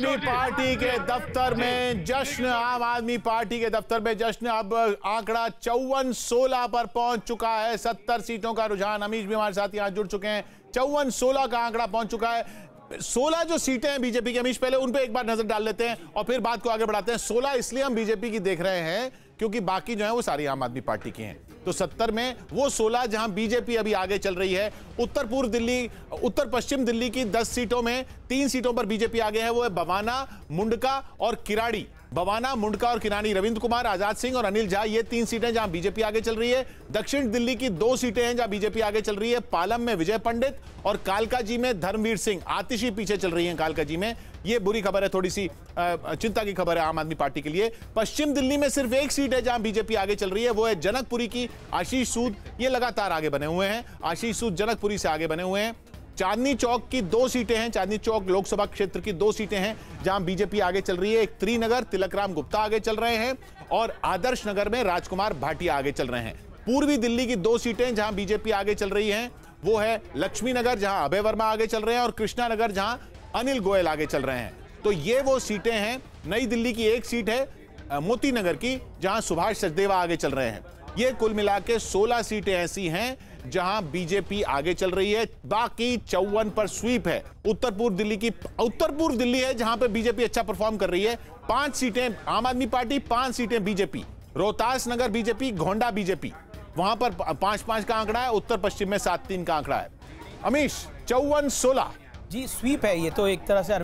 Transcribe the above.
आदमी पार्टी के दफ्तर में जश्न आम आदमी पार्टी के दफ्तर में जश्न अब आंकड़ा चौवन सोलह पर पहुंच चुका है सत्तर सीटों का रुझान अमीश भी हमारे साथ यहां जुड़ चुके हैं चौवन सोलह का आंकड़ा पहुंच चुका है सोलह जो सीटें हैं बीजेपी की अमीश पहले उन पर एक बार नजर डाल लेते हैं और फिर बात को आगे बढ़ाते हैं सोलह इसलिए हम बीजेपी की देख रहे हैं क्योंकि बाकी जो है वो सारी आम आदमी पार्टी की हैं तो सत्तर में वो सोलह जहां बीजेपी अभी आगे चल रही है उत्तर पूर्व दिल्ली उत्तर पश्चिम दिल्ली की दस सीटों में तीन सीटों पर बीजेपी आगे है वो है बवाना मुंडका और किराड़ी बवाना मुंडका और किरानी रविंद्र कुमार आजाद सिंह और अनिल झा ये तीन सीटें जहां बीजेपी आगे चल रही है दक्षिण दिल्ली की दो सीटें हैं जहां बीजेपी आगे चल रही है पालम में विजय पंडित और कालकाजी में धर्मवीर सिंह आतिशी पीछे चल रही है कालकाजी में ये बुरी खबर है थोड़ी सी चिंता की खबर है आम आदमी पार्टी के लिए पश्चिम दिल्ली में सिर्फ एक सीट है जहां बीजेपी आगे चल रही है वो है जनकपुरी की आशीष सूद ये लगातार आगे बने हुए हैं आशीष सूद जनकपुरी से आगे बने हुए हैं चांदनी चौक की दो सीटें हैं चांदनी चौक लोकसभा क्षेत्र की दो सीटें हैं जहां बीजेपी आगे चल रही है एक त्रिनगर तिलकराम गुप्ता आगे चल रहे हैं और आदर्श नगर में राजकुमार भाटिया आगे चल रहे हैं पूर्वी दिल्ली की दो सीटें जहां बीजेपी आगे चल रही है वो है लक्ष्मी नगर जहां अभय वर्मा आगे चल रहे हैं और कृष्णा नगर जहां अनिल गोयल आगे चल रहे हैं तो ये वो सीटें हैं नई दिल्ली की एक सीट है मोती नगर की जहां सुभाष सचदेवा आगे चल रहे हैं ये कुल मिला के सोलह सीटें ऐसी हैं जहां बीजेपी आगे चल रही है बाकी चौवन पर स्वीप है उत्तर पूर्व दिल्ली की उत्तर पूर्व दिल्ली है जहां पे बीजेपी अच्छा परफॉर्म कर रही है पांच सीटें आम आदमी पार्टी पांच सीटें BJP Rohtas Nagar BJP Ghonda BJP वहां पर पांच पांच का आंकड़ा है उत्तर पश्चिम में सात तीन का आंकड़ा है अमीश चौवन सोलह जी स्वीप है ये तो एक तरह से